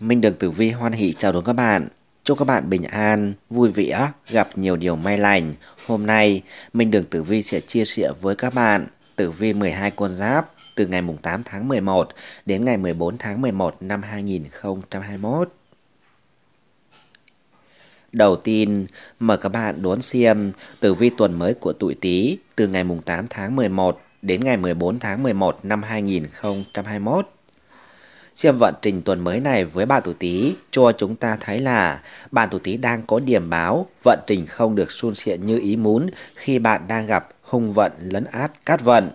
Minh Đường Tử Vi hoan hỷ chào đón các bạn. Chúc các bạn bình an, vui vẻ, gặp nhiều điều may lành. Hôm nay, Minh Đường Tử Vi sẽ chia sẻ với các bạn Tử Vi 12 con giáp từ ngày 8 tháng 11 đến ngày 14 tháng 11 năm 2021. Đầu tiên, mời các bạn đón xem tử vi tuần mới của tuổi Tý từ ngày 8 tháng 11 đến ngày 14 tháng 11 năm 2021. Xem vận trình tuần mới này với bạn tuổi Tý cho chúng ta thấy là bạn tuổi Tý đang có điểm báo vận trình không được suôn sẻ như ý muốn khi bạn đang gặp hung vận lấn át cát vận.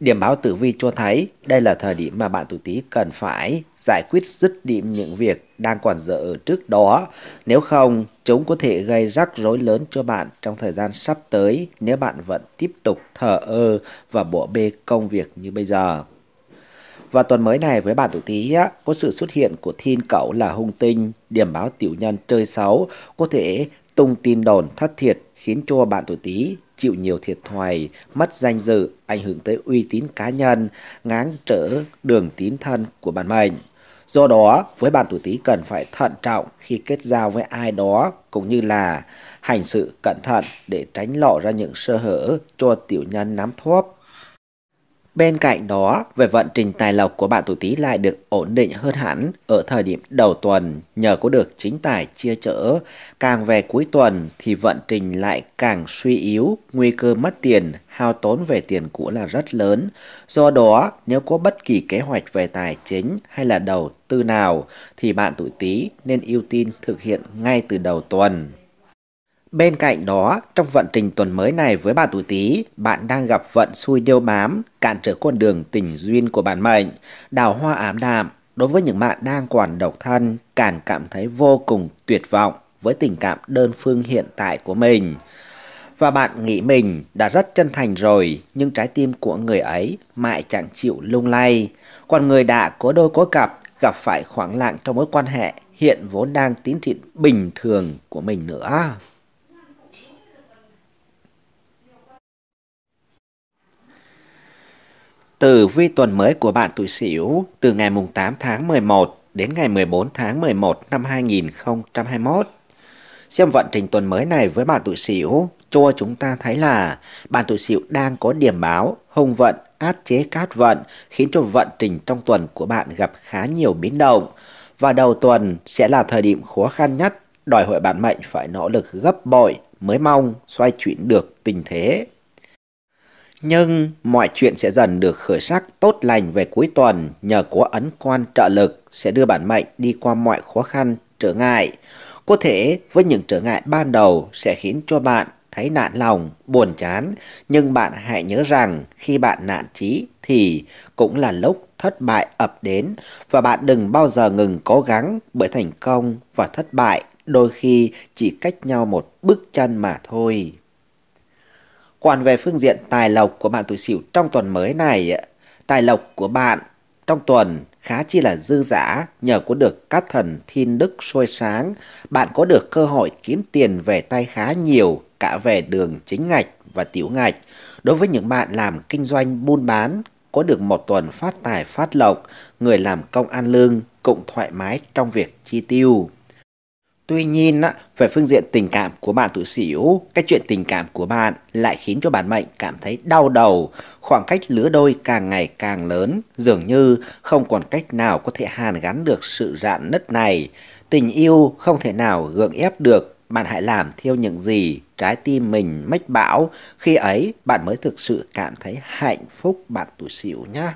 Điểm báo tử vi cho thấy đây là thời điểm mà bạn tuổi Tý cần phải giải quyết dứt điểm những việc đang còn dở ở trước đó. Nếu không, chúng có thể gây rắc rối lớn cho bạn trong thời gian sắp tới nếu bạn vẫn tiếp tục thờ ơ và bỏ bê công việc như bây giờ. Và tuần mới này với bạn tuổi Tý có sự xuất hiện của thiên cậu là hung tinh, điểm báo tiểu nhân chơi xấu, có thể tung tin đồn thất thiệt khiến cho bạn tuổi Tý chịu nhiều thiệt thòi, mất danh dự, ảnh hưởng tới uy tín cá nhân, ngáng trở đường tín thân của bản mệnh Do đó, với bạn tuổi Tý cần phải thận trọng khi kết giao với ai đó cũng như là hành sự cẩn thận để tránh lộ ra những sơ hở cho tiểu nhân nắm thóp Bên cạnh đó, về vận trình tài lộc của bạn tuổi Tý lại được ổn định hơn hẳn ở thời điểm đầu tuần nhờ có được chính tài chia chở. Càng về cuối tuần thì vận trình lại càng suy yếu, nguy cơ mất tiền, hao tốn về tiền cũ là rất lớn. Do đó, nếu có bất kỳ kế hoạch về tài chính hay là đầu tư nào thì bạn tuổi Tý nên ưu tiên thực hiện ngay từ đầu tuần. Bên cạnh đó, trong vận trình tuần mới này với bà tuổi Tý, bạn đang gặp vận xui điêu bám, cản trở con đường tình duyên của bản mệnh, đào hoa ám đạm. Đối với những bạn đang còn độc thân, càng cảm thấy vô cùng tuyệt vọng với tình cảm đơn phương hiện tại của mình. Và bạn nghĩ mình đã rất chân thành rồi, nhưng trái tim của người ấy mãi chẳng chịu lung lay. Còn người đã có đôi có cặp, gặp phải khoảng lặng trong mối quan hệ hiện vốn đang tín triển bình thường của mình nữa. Tử vi tuần mới của bạn tuổi Sửu từ ngày 8 tháng 11 đến ngày 14 tháng 11 năm 2021. Xem vận trình tuần mới này với bạn tuổi Sửu cho chúng ta thấy là bạn tuổi Sửu đang có điểm báo hung vận át chế cát vận khiến cho vận trình trong tuần của bạn gặp khá nhiều biến động và đầu tuần sẽ là thời điểm khó khăn nhất đòi hỏi bạn mệnh phải nỗ lực gấp bội mới mong xoay chuyển được tình thế nhưng mọi chuyện sẽ dần được khởi sắc tốt lành về cuối tuần nhờ có ấn quan trợ lực sẽ đưa bản mệnh đi qua mọi khó khăn, trở ngại. Có thể với những trở ngại ban đầu sẽ khiến cho bạn thấy nạn lòng, buồn chán, nhưng bạn hãy nhớ rằng khi bạn nạn trí thì cũng là lúc thất bại ập đến và bạn đừng bao giờ ngừng cố gắng bởi thành công và thất bại đôi khi chỉ cách nhau một bước chân mà thôi. Còn về phương diện tài lộc của bạn tuổi Sửu trong tuần mới này, tài lộc của bạn trong tuần khá chi là dư dả nhờ có được các thần thiên đức soi sáng, bạn có được cơ hội kiếm tiền về tay khá nhiều cả về đường chính ngạch và tiểu ngạch. Đối với những bạn làm kinh doanh buôn bán, có được một tuần phát tài phát lộc, người làm công ăn lương cũng thoải mái trong việc chi tiêu. Tuy nhiên, về phương diện tình cảm của bạn tuổi sửu cái chuyện tình cảm của bạn lại khiến cho bản mệnh cảm thấy đau đầu. Khoảng cách lứa đôi càng ngày càng lớn, dường như không còn cách nào có thể hàn gắn được sự rạn nứt này. Tình yêu không thể nào gượng ép được, bạn hãy làm theo những gì trái tim mình mách bão Khi ấy, bạn mới thực sự cảm thấy hạnh phúc bạn tuổi sửu nhé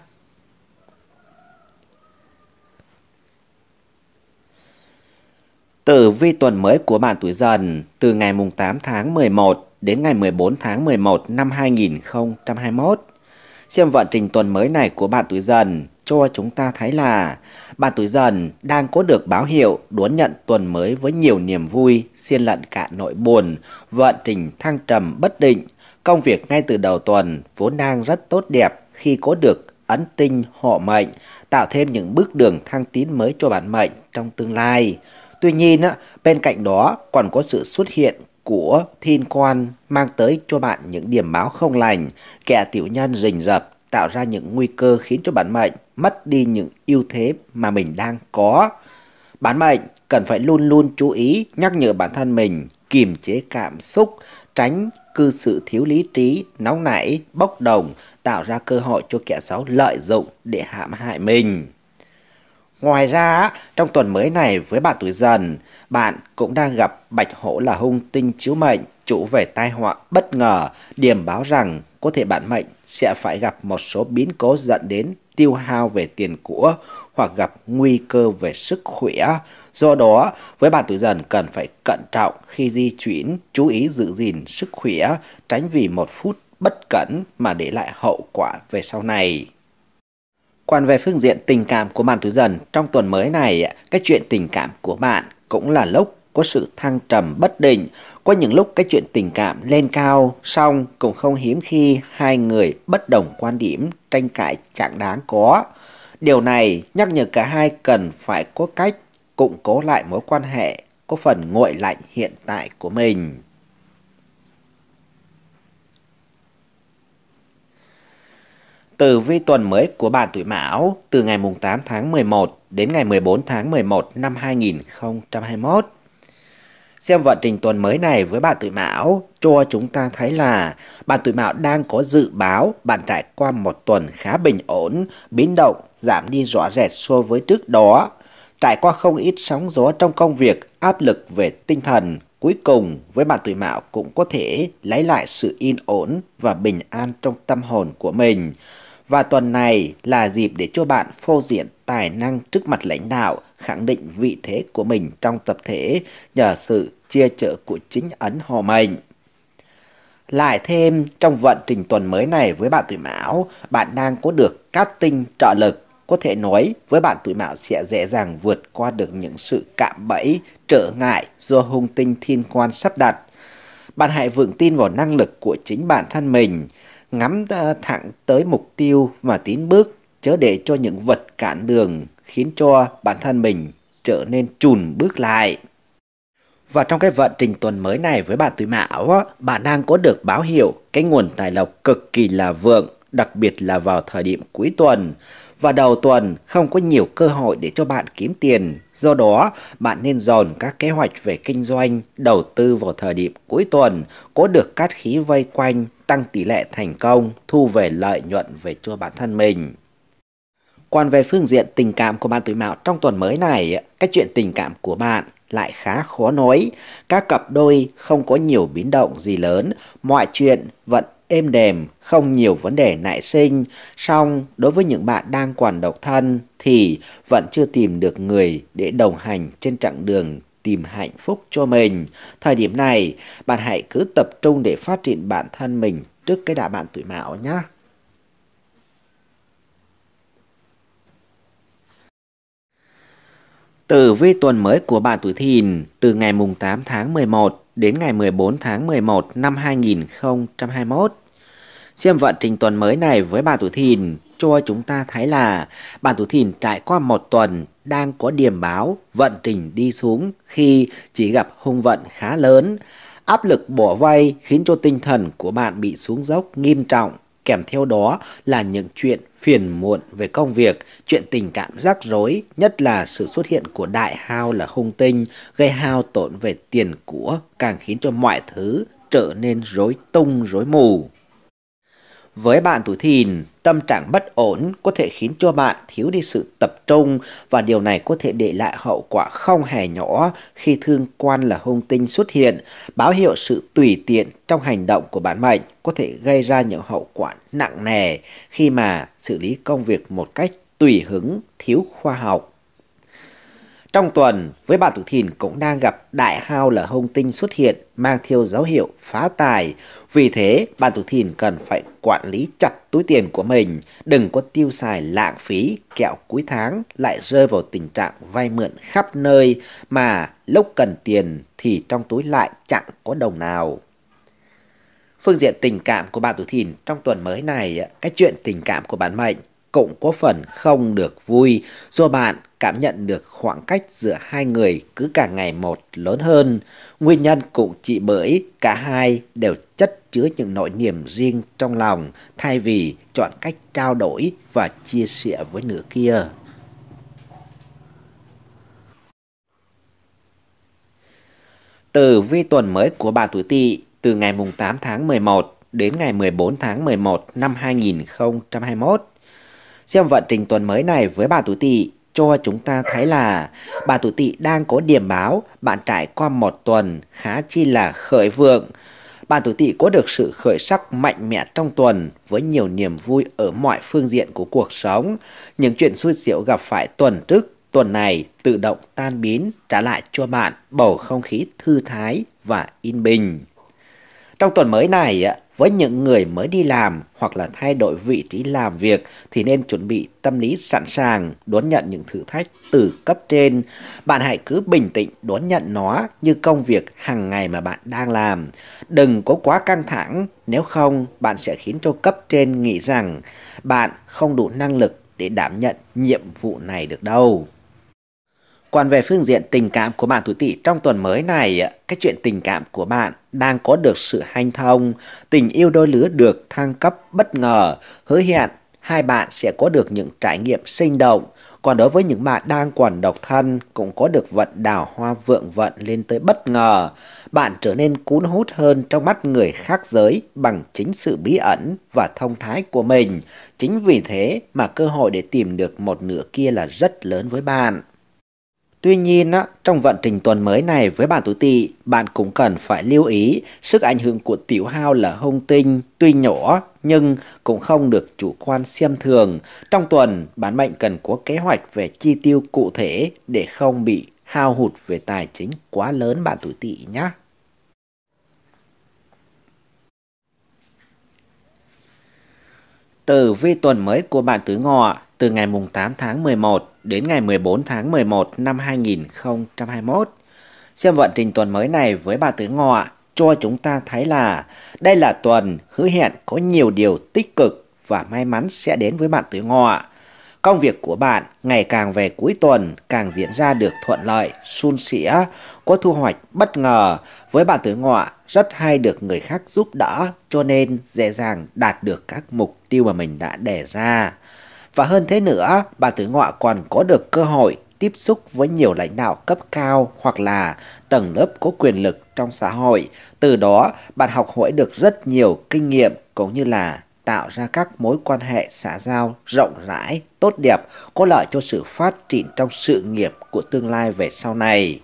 Tử vi tuần mới của bạn tuổi dần từ ngày 8 tháng 11 đến ngày 14 tháng 11 năm 2021. Xem vận trình tuần mới này của bạn tuổi dần cho chúng ta thấy là bạn tuổi dần đang có được báo hiệu đón nhận tuần mới với nhiều niềm vui, xiên lận cả nỗi buồn, vận trình thăng trầm bất định. Công việc ngay từ đầu tuần vốn đang rất tốt đẹp khi có được ấn tinh họ mệnh, tạo thêm những bước đường thăng tiến mới cho bản mệnh trong tương lai. Tuy nhiên, bên cạnh đó còn có sự xuất hiện của thiên quan mang tới cho bạn những điểm báo không lành, kẻ tiểu nhân rình rập tạo ra những nguy cơ khiến cho bản mệnh mất đi những ưu thế mà mình đang có. Bản mệnh cần phải luôn luôn chú ý nhắc nhở bản thân mình kiềm chế cảm xúc, tránh cư sự thiếu lý trí, nóng nảy, bốc đồng, tạo ra cơ hội cho kẻ xấu lợi dụng để hãm hại mình. Ngoài ra, trong tuần mới này với bạn tuổi dần, bạn cũng đang gặp bạch hổ là hung tinh chiếu mệnh, chủ về tai họa bất ngờ, điểm báo rằng có thể bạn mệnh sẽ phải gặp một số biến cố dẫn đến tiêu hao về tiền của hoặc gặp nguy cơ về sức khỏe. Do đó, với bạn tuổi dần cần phải cẩn trọng khi di chuyển, chú ý giữ gìn sức khỏe, tránh vì một phút bất cẩn mà để lại hậu quả về sau này. Còn về phương diện tình cảm của bạn Thứ Dần, trong tuần mới này, cái chuyện tình cảm của bạn cũng là lúc có sự thăng trầm bất định. Có những lúc cái chuyện tình cảm lên cao, xong cũng không hiếm khi hai người bất đồng quan điểm, tranh cãi chẳng đáng có. Điều này nhắc nhở cả hai cần phải có cách củng cố lại mối quan hệ, có phần nguội lạnh hiện tại của mình. Tử vi tuần mới của bạn tuổi Mão từ ngày 8 tháng 11 đến ngày 14 tháng 11 năm 2021. Xem vận trình tuần mới này với bạn tuổi Mão, cho chúng ta thấy là bạn tuổi Mão đang có dự báo bạn trải qua một tuần khá bình ổn, biến động, giảm đi rõ rệt so với trước đó. Trải qua không ít sóng gió trong công việc, áp lực về tinh thần, Cuối cùng, với bạn tuổi mão cũng có thể lấy lại sự yên ổn và bình an trong tâm hồn của mình. Và tuần này là dịp để cho bạn phô diện tài năng trước mặt lãnh đạo, khẳng định vị thế của mình trong tập thể nhờ sự chia trợ của chính ấn hộ mệnh. Lại thêm, trong vận trình tuần mới này với bạn tuổi mão, bạn đang có được các tinh trợ lực có thể nói với bạn tuổi mão sẽ dễ dàng vượt qua được những sự cạm bẫy, trở ngại do hung tinh thiên quan sắp đặt. Bạn hãy vững tin vào năng lực của chính bản thân mình, ngắm thẳng tới mục tiêu mà tiến bước, chớ để cho những vật cản đường khiến cho bản thân mình trở nên chùn bước lại. Và trong cái vận trình tuần mới này với bạn tuổi mão, bạn đang có được báo hiệu cái nguồn tài lộc cực kỳ là vượng đặc biệt là vào thời điểm cuối tuần. Và đầu tuần không có nhiều cơ hội để cho bạn kiếm tiền, do đó bạn nên dồn các kế hoạch về kinh doanh, đầu tư vào thời điểm cuối tuần, có được cát khí vây quanh, tăng tỷ lệ thành công, thu về lợi nhuận về cho bản thân mình. Còn về phương diện tình cảm của bạn tuổi mạo trong tuần mới này, cái chuyện tình cảm của bạn lại khá khó nói. Các cặp đôi không có nhiều biến động gì lớn, mọi chuyện vẫn êm đềm, không nhiều vấn đề nại sinh. Song, đối với những bạn đang còn độc thân thì vẫn chưa tìm được người để đồng hành trên chặng đường tìm hạnh phúc cho mình. Thời điểm này, bạn hãy cứ tập trung để phát triển bản thân mình trước cái đà bạn tuổi mão nhé. Từ vi tuần mới của bạn tuổi thìn từ ngày mùng 8 tháng 11 đến ngày 14 tháng 11 năm 2021. Xem vận trình tuần mới này với bà tuổi Thìn, cho chúng ta thấy là bản tuổi thìn trải qua một tuần đang có điểm báo vận trình đi xuống khi chỉ gặp hung vận khá lớn. Áp lực bỏ vay khiến cho tinh thần của bạn bị xuống dốc nghiêm trọng kèm theo đó là những chuyện phiền muộn về công việc, chuyện tình cảm rắc rối, nhất là sự xuất hiện của đại hao là hung tinh, gây hao tổn về tiền của, càng khiến cho mọi thứ trở nên rối tung rối mù. Với bạn tuổi thìn, tâm trạng bất ổn có thể khiến cho bạn thiếu đi sự tập trung và điều này có thể để lại hậu quả không hề nhỏ khi thương quan là hung tinh xuất hiện, báo hiệu sự tùy tiện trong hành động của bản mệnh có thể gây ra những hậu quả nặng nề khi mà xử lý công việc một cách tùy hứng, thiếu khoa học. Trong tuần, với bạn tuổi thìn cũng đang gặp đại hao là hung tinh xuất hiện mang theo dấu hiệu phá tài. Vì thế, bạn tuổi thìn cần phải quản lý chặt túi tiền của mình, đừng có tiêu xài lãng phí, kẹo cuối tháng lại rơi vào tình trạng vay mượn khắp nơi mà lúc cần tiền thì trong túi lại chẳng có đồng nào. Phương diện tình cảm của bạn tuổi thìn trong tuần mới này, cái chuyện tình cảm của bạn mệnh cũng có phần không được vui do bạn cảm nhận được khoảng cách giữa hai người cứ càng ngày một lớn hơn. Nguyên nhân cũng chỉ bởi cả hai đều chất chứa những nỗi niềm riêng trong lòng thay vì chọn cách trao đổi và chia sẻ với nửa kia. Từ vi tuần mới của bà tuổi Tỵ từ ngày mùng 8 tháng 11 đến ngày 14 tháng 11 năm 2021 Xem vận trình tuần mới này với bà tuổi tỵ cho chúng ta thấy là bà tuổi tỵ đang có điểm báo bạn trải qua một tuần khá chi là khởi vượng. Bà tuổi tỵ có được sự khởi sắc mạnh mẽ trong tuần với nhiều niềm vui ở mọi phương diện của cuộc sống. Những chuyện xui xẻo gặp phải tuần trước tuần này tự động tan biến trả lại cho bạn bầu không khí thư thái và yên bình. Trong tuần mới này, với những người mới đi làm hoặc là thay đổi vị trí làm việc thì nên chuẩn bị tâm lý sẵn sàng đón nhận những thử thách từ cấp trên. Bạn hãy cứ bình tĩnh đón nhận nó như công việc hàng ngày mà bạn đang làm. Đừng có quá căng thẳng, nếu không bạn sẽ khiến cho cấp trên nghĩ rằng bạn không đủ năng lực để đảm nhận nhiệm vụ này được đâu. Còn về phương diện tình cảm của bạn tuổi tỵ trong tuần mới này, cái chuyện tình cảm của bạn đang có được sự hanh thông, tình yêu đôi lứa được thăng cấp bất ngờ, hứa hẹn hai bạn sẽ có được những trải nghiệm sinh động. Còn đối với những bạn đang còn độc thân, cũng có được vận đào hoa vượng vận lên tới bất ngờ. Bạn trở nên cuốn hút hơn trong mắt người khác giới bằng chính sự bí ẩn và thông thái của mình. Chính vì thế mà cơ hội để tìm được một nửa kia là rất lớn với bạn. Tuy nhiên, trong vận trình tuần mới này với bạn tuổi tỵ, bạn cũng cần phải lưu ý sức ảnh hưởng của tiểu hao là hung tinh, tuy nhỏ nhưng cũng không được chủ quan xem thường. Trong tuần, bản mệnh cần có kế hoạch về chi tiêu cụ thể để không bị hao hụt về tài chính quá lớn bạn tuổi tỵ nhé. từ vi tuần mới của bạn tuổi ngọ từ ngày 8 tháng 11 đến ngày 14 tháng 11 năm 2021. Xem vận trình tuần mới này với bà Tứ Ngọ cho chúng ta thấy là đây là tuần hứa hẹn có nhiều điều tích cực và may mắn sẽ đến với bạn Tứ Ngọ. Công việc của bạn ngày càng về cuối tuần càng diễn ra được thuận lợi, suôn sẻ, có thu hoạch bất ngờ. Với bạn tuổi ngọ rất hay được người khác giúp đỡ cho nên dễ dàng đạt được các mục tiêu mà mình đã đề ra. Và hơn thế nữa, bà Tứ Ngọ còn có được cơ hội tiếp xúc với nhiều lãnh đạo cấp cao hoặc là tầng lớp có quyền lực trong xã hội. Từ đó, bạn học hỏi được rất nhiều kinh nghiệm cũng như là tạo ra các mối quan hệ xã giao rộng rãi, tốt đẹp, có lợi cho sự phát triển trong sự nghiệp của tương lai về sau này.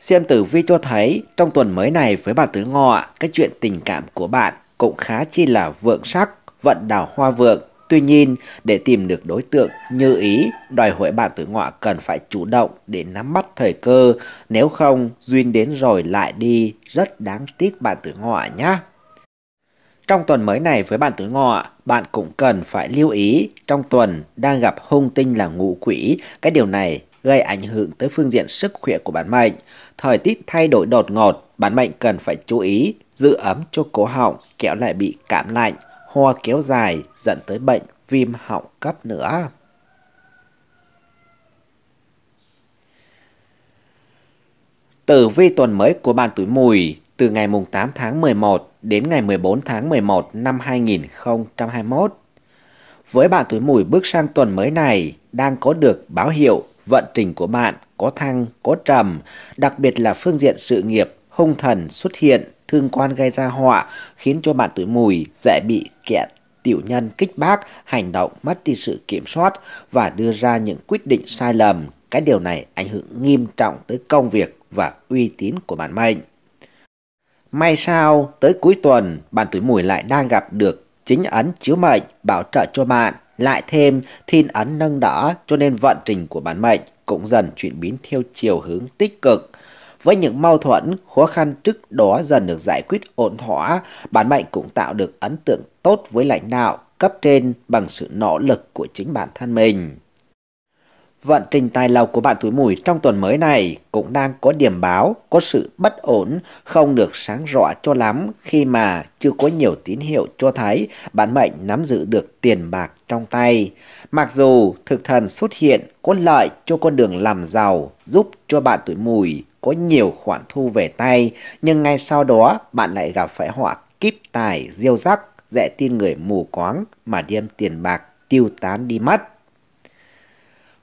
Xem tử vi cho thấy, trong tuần mới này với bạn tứ ngọ, cái chuyện tình cảm của bạn cũng khá chi là vượng sắc, vận đào hoa vượng Tuy nhiên, để tìm được đối tượng như ý, đòi hỏi bạn tuổi ngọ cần phải chủ động để nắm bắt thời cơ, nếu không duyên đến rồi lại đi, rất đáng tiếc bạn tuổi ngọ nhé. Trong tuần mới này với bạn tuổi ngọ, bạn cũng cần phải lưu ý trong tuần đang gặp hung tinh là ngũ quỷ, cái điều này gây ảnh hưởng tới phương diện sức khỏe của bản mệnh. Thời tiết thay đổi đột ngột, bản mệnh cần phải chú ý giữ ấm cho cổ họng, kẻo lại bị cảm lạnh ho kéo dài dẫn tới bệnh viêm họng cấp nữa. Tử vi tuần mới của bạn tuổi mùi từ ngày 8 tháng 11 đến ngày 14 tháng 11 năm 2021. Với bạn tuổi mùi bước sang tuần mới này đang có được báo hiệu vận trình của bạn có thăng, có trầm, đặc biệt là phương diện sự nghiệp hung thần xuất hiện thương quan gây ra họa, khiến cho bạn tuổi mùi dễ bị kẻ tiểu nhân kích bác, hành động mất đi sự kiểm soát và đưa ra những quyết định sai lầm. Cái điều này ảnh hưởng nghiêm trọng tới công việc và uy tín của bản mệnh. May sao, tới cuối tuần, bạn tuổi mùi lại đang gặp được chính ấn chiếu mệnh bảo trợ cho bạn. Lại thêm thiên ấn nâng đỡ cho nên vận trình của bản mệnh cũng dần chuyển biến theo chiều hướng tích cực. Với những mâu thuẫn, khó khăn trước đó dần được giải quyết ổn thỏa, bản mệnh cũng tạo được ấn tượng tốt với lãnh đạo, cấp trên bằng sự nỗ lực của chính bản thân mình. Vận trình tài lộc của bạn tuổi mùi trong tuần mới này cũng đang có điểm báo, có sự bất ổn, không được sáng rõ cho lắm khi mà chưa có nhiều tín hiệu cho thấy bạn mệnh nắm giữ được tiền bạc trong tay. Mặc dù thực thần xuất hiện có lợi cho con đường làm giàu, giúp cho bạn tuổi mùi có nhiều khoản thu về tay, nhưng ngay sau đó bạn lại gặp phải họa kíp tài, diêu rắc, dễ tin người mù quáng mà đem tiền bạc tiêu tán đi mất.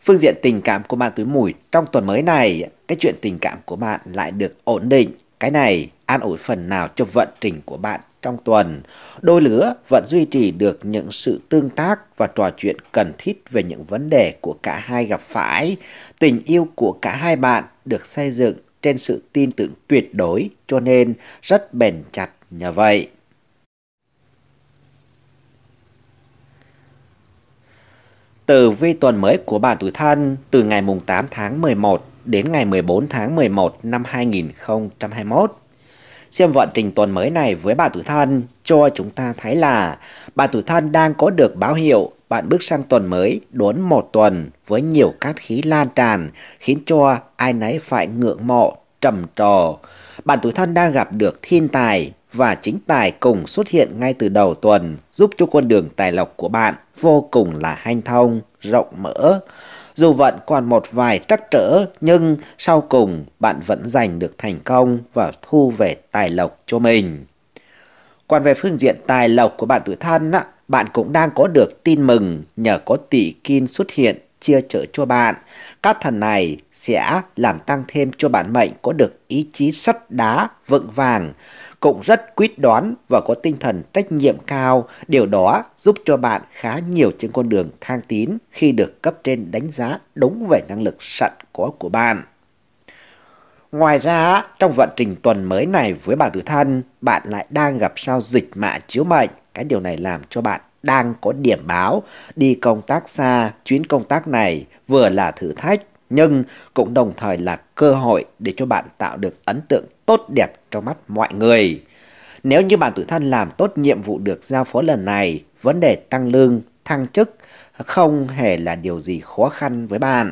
Phương diện tình cảm của bạn túi mùi trong tuần mới này, cái chuyện tình cảm của bạn lại được ổn định. Cái này an ủi phần nào cho vận trình của bạn trong tuần. Đôi lứa vẫn duy trì được những sự tương tác và trò chuyện cần thiết về những vấn đề của cả hai gặp phải. Tình yêu của cả hai bạn được xây dựng trên sự tin tưởng tuyệt đối cho nên rất bền chặt nhờ vậy. Từ vi tuần mới của bạn tuổi thân từ ngày mùng 8 tháng 11 đến ngày 14 tháng 11 năm 2021. Xem vận trình tuần mới này với bà tuổi thân cho chúng ta thấy là bà tuổi thân đang có được báo hiệu bạn bước sang tuần mới đốn một tuần với nhiều cát khí lan tràn khiến cho ai nấy phải ngưỡng mộ, trầm trồ. Bạn tuổi thân đang gặp được thiên tài và chính tài cùng xuất hiện ngay từ đầu tuần giúp cho con đường tài lộc của bạn vô cùng là hanh thông, rộng mở. Dù vẫn còn một vài trắc trở nhưng sau cùng bạn vẫn giành được thành công và thu về tài lộc cho mình. Còn về phương diện tài lộc của bạn tuổi thân á, bạn cũng đang có được tin mừng nhờ có tỷ kim xuất hiện chia trợ cho bạn. Các thần này sẽ làm tăng thêm cho bản mệnh có được ý chí sắt đá vững vàng, cũng rất quyết đoán và có tinh thần trách nhiệm cao. Điều đó giúp cho bạn khá nhiều trên con đường thang tín khi được cấp trên đánh giá đúng về năng lực sẵn có của bạn. Ngoài ra, trong vận trình tuần mới này với bản tử thân, bạn lại đang gặp sao dịch mạ chiếu mệnh cái điều này làm cho bạn đang có điểm báo đi công tác xa, chuyến công tác này vừa là thử thách nhưng cũng đồng thời là cơ hội để cho bạn tạo được ấn tượng tốt đẹp trong mắt mọi người. Nếu như bạn tự thân làm tốt nhiệm vụ được giao phó lần này, vấn đề tăng lương, thăng chức không hề là điều gì khó khăn với bạn.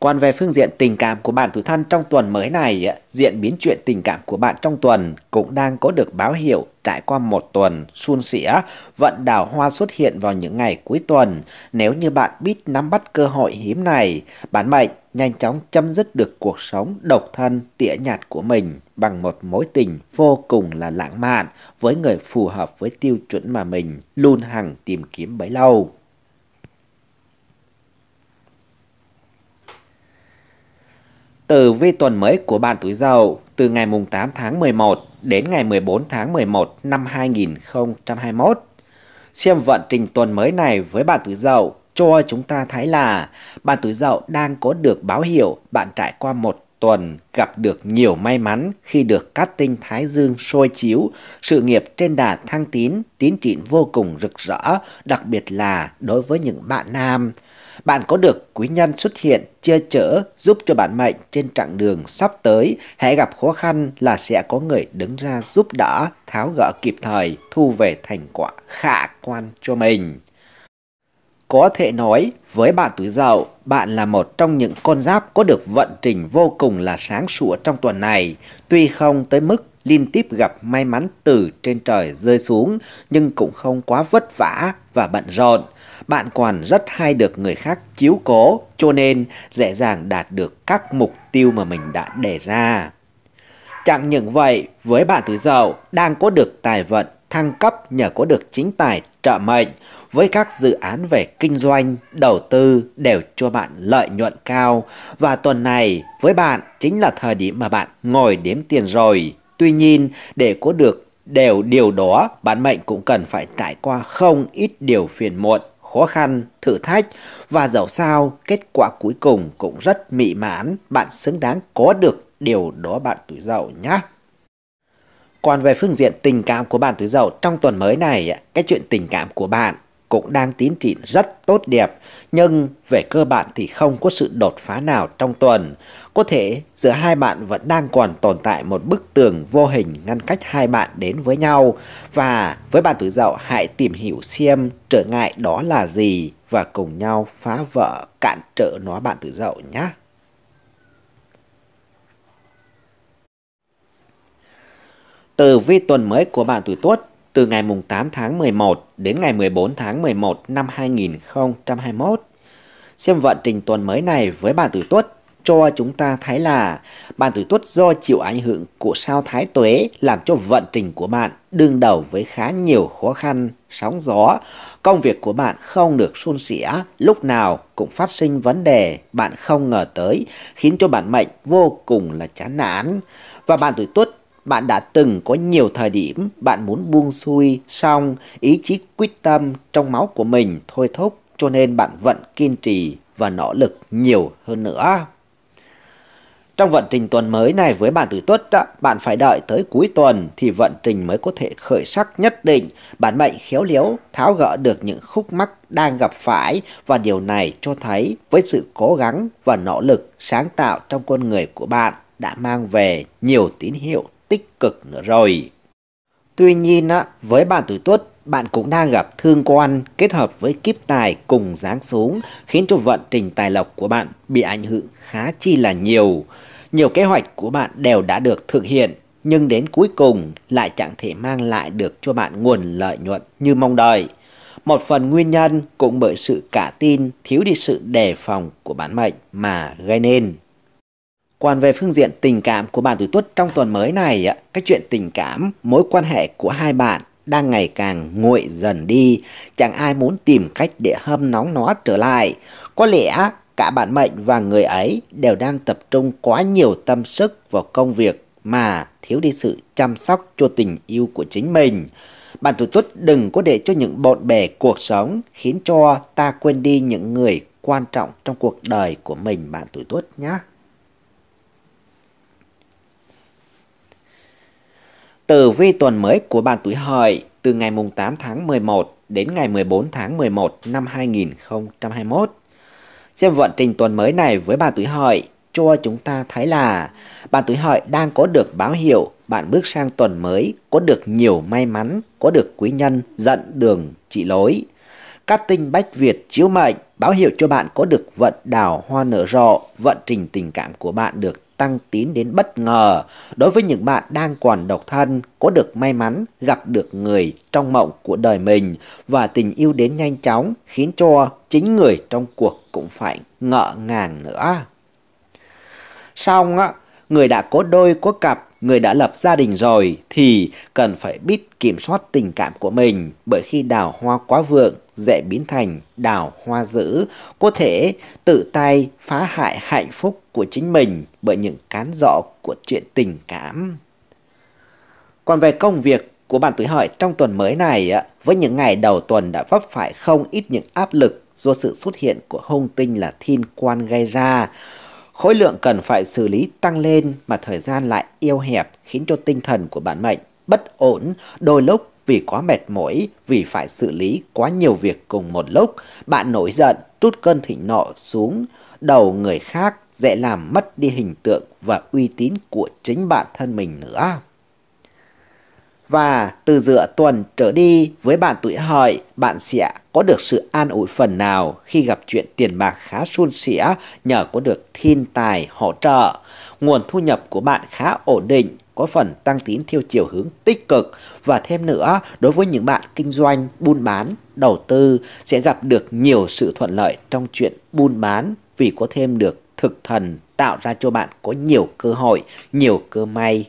Còn về phương diện tình cảm của bạn thủ thân trong tuần mới này, diện biến chuyện tình cảm của bạn trong tuần cũng đang có được báo hiệu trải qua một tuần suôn sẻ, vận đào hoa xuất hiện vào những ngày cuối tuần. Nếu như bạn biết nắm bắt cơ hội hiếm này, bản mệnh nhanh chóng chấm dứt được cuộc sống độc thân tỉa nhạt của mình bằng một mối tình vô cùng là lãng mạn với người phù hợp với tiêu chuẩn mà mình luôn hằng tìm kiếm bấy lâu. Tử vi tuần mới của bạn tuổi Dậu từ ngày mùng 8 tháng 11 đến ngày 14 tháng 11 năm 2021. Xem vận trình tuần mới này với bạn tuổi Dậu cho chúng ta thấy là bạn tuổi Dậu đang có được báo hiệu bạn trải qua một tuần gặp được nhiều may mắn khi được các tinh thái dương soi chiếu, sự nghiệp trên đà thăng tiến tiến triển vô cùng rực rỡ, đặc biệt là đối với những bạn nam bạn có được quý nhân xuất hiện che chở giúp cho bạn mệnh trên chặng đường sắp tới hãy gặp khó khăn là sẽ có người đứng ra giúp đỡ tháo gỡ kịp thời thu về thành quả khả quan cho mình có thể nói với bạn tuổi dậu bạn là một trong những con giáp có được vận trình vô cùng là sáng sủa trong tuần này tuy không tới mức liên tiếp gặp may mắn từ trên trời rơi xuống nhưng cũng không quá vất vả và bận rộn. Bạn còn rất hay được người khác chiếu cố cho nên dễ dàng đạt được các mục tiêu mà mình đã đề ra. Chẳng những vậy, với bạn tuổi dậu đang có được tài vận thăng cấp nhờ có được chính tài trợ mệnh với các dự án về kinh doanh, đầu tư đều cho bạn lợi nhuận cao và tuần này với bạn chính là thời điểm mà bạn ngồi đếm tiền rồi. Tuy nhiên, để có được đều điều đó, bản mệnh cũng cần phải trải qua không ít điều phiền muộn, khó khăn, thử thách và dẫu sao kết quả cuối cùng cũng rất mỹ mãn, bạn xứng đáng có được điều đó bạn tuổi dậu nhé. Còn về phương diện tình cảm của bạn tuổi dậu trong tuần mới này, cái chuyện tình cảm của bạn cũng đang tiến triển rất tốt đẹp, nhưng về cơ bản thì không có sự đột phá nào trong tuần. Có thể giữa hai bạn vẫn đang còn tồn tại một bức tường vô hình ngăn cách hai bạn đến với nhau và với bạn tuổi dậu hãy tìm hiểu xem trở ngại đó là gì và cùng nhau phá vỡ cản trở nó bạn tuổi dậu nhé. Từ vi tuần mới của bạn tuổi tuất từ ngày 8 tháng 11 đến ngày 14 tháng 11 năm 2021. Xem vận trình tuần mới này với bạn tuổi Tuất cho chúng ta thấy là bạn tuổi tuất do chịu ảnh hưởng của sao thái tuế làm cho vận trình của bạn đương đầu với khá nhiều khó khăn, sóng gió. Công việc của bạn không được suôn sẻ, lúc nào cũng phát sinh vấn đề bạn không ngờ tới, khiến cho bản mệnh vô cùng là chán nản. Và bạn tuổi tuất bạn đã từng có nhiều thời điểm bạn muốn buông xuôi, xong ý chí quyết tâm trong máu của mình thôi thúc cho nên bạn vẫn kiên trì và nỗ lực nhiều hơn nữa. Trong vận trình tuần mới này với bạn tử tuất, bạn phải đợi tới cuối tuần thì vận trình mới có thể khởi sắc nhất định. Bạn mệnh khéo léo tháo gỡ được những khúc mắc đang gặp phải và điều này cho thấy với sự cố gắng và nỗ lực sáng tạo trong con người của bạn đã mang về nhiều tín hiệu tích cực nữa rồi. Tuy nhiên, á, với bạn tuổi tuất, bạn cũng đang gặp thương quan kết hợp với kiếp tài cùng giáng xuống khiến cho vận trình tài lộc của bạn bị ảnh hưởng khá chi là nhiều. Nhiều kế hoạch của bạn đều đã được thực hiện nhưng đến cuối cùng lại chẳng thể mang lại được cho bạn nguồn lợi nhuận như mong đợi. Một phần nguyên nhân cũng bởi sự cả tin thiếu đi sự đề phòng của bản mệnh mà gây nên. Còn về phương diện tình cảm của bạn tuổi tuất trong tuần mới này, cái chuyện tình cảm, mối quan hệ của hai bạn đang ngày càng nguội dần đi. Chẳng ai muốn tìm cách để hâm nóng nó trở lại. Có lẽ cả bạn mệnh và người ấy đều đang tập trung quá nhiều tâm sức vào công việc mà thiếu đi sự chăm sóc cho tình yêu của chính mình. Bạn tuổi tuất đừng có để cho những bộn bề cuộc sống khiến cho ta quên đi những người quan trọng trong cuộc đời của mình bạn tuổi tuất nhé. Tử vi tuần mới của bạn tuổi hợi từ ngày 8 tháng 11 đến ngày 14 tháng 11 năm 2021. Xem vận trình tuần mới này với bạn tuổi hợi cho chúng ta thấy là bạn tuổi hợi đang có được báo hiệu bạn bước sang tuần mới có được nhiều may mắn, có được quý nhân dẫn đường chỉ lối. Các tinh bách Việt chiếu mệnh báo hiệu cho bạn có được vận đào hoa nở rộ, vận trình tình cảm của bạn được tăng tín đến bất ngờ đối với những bạn đang còn độc thân, có được may mắn gặp được người trong mộng của đời mình và tình yêu đến nhanh chóng khiến cho chính người trong cuộc cũng phải ngỡ ngàng nữa. Xong á, người đã có đôi có cặp người đã lập gia đình rồi thì cần phải biết kiểm soát tình cảm của mình bởi khi đào hoa quá vượng dễ biến thành đào hoa dữ, có thể tự tay phá hại hạnh phúc của chính mình bởi những cán dọ của chuyện tình cảm. Còn về công việc của bạn tuổi hợi trong tuần mới này, với những ngày đầu tuần đã vấp phải không ít những áp lực do sự xuất hiện của hung tinh là thiên quan gây ra. Khối lượng cần phải xử lý tăng lên mà thời gian lại eo hẹp khiến cho tinh thần của bản mệnh bất ổn, đôi lúc vì quá mệt mỏi, vì phải xử lý quá nhiều việc cùng một lúc, bạn nổi giận, trút cơn thịnh nộ xuống đầu người khác dễ làm mất đi hình tượng và uy tín của chính bản thân mình nữa. Và từ giữa tuần trở đi với bạn tuổi hợi, bạn sẽ có được sự an ủi phần nào khi gặp chuyện tiền bạc khá suôn sẻ nhờ có được thiên tài hỗ trợ. Nguồn thu nhập của bạn khá ổn định, có phần tăng tín theo chiều hướng tích cực và thêm nữa đối với những bạn kinh doanh, buôn bán, đầu tư sẽ gặp được nhiều sự thuận lợi trong chuyện buôn bán vì có thêm được thực thần tạo ra cho bạn có nhiều cơ hội, nhiều cơ may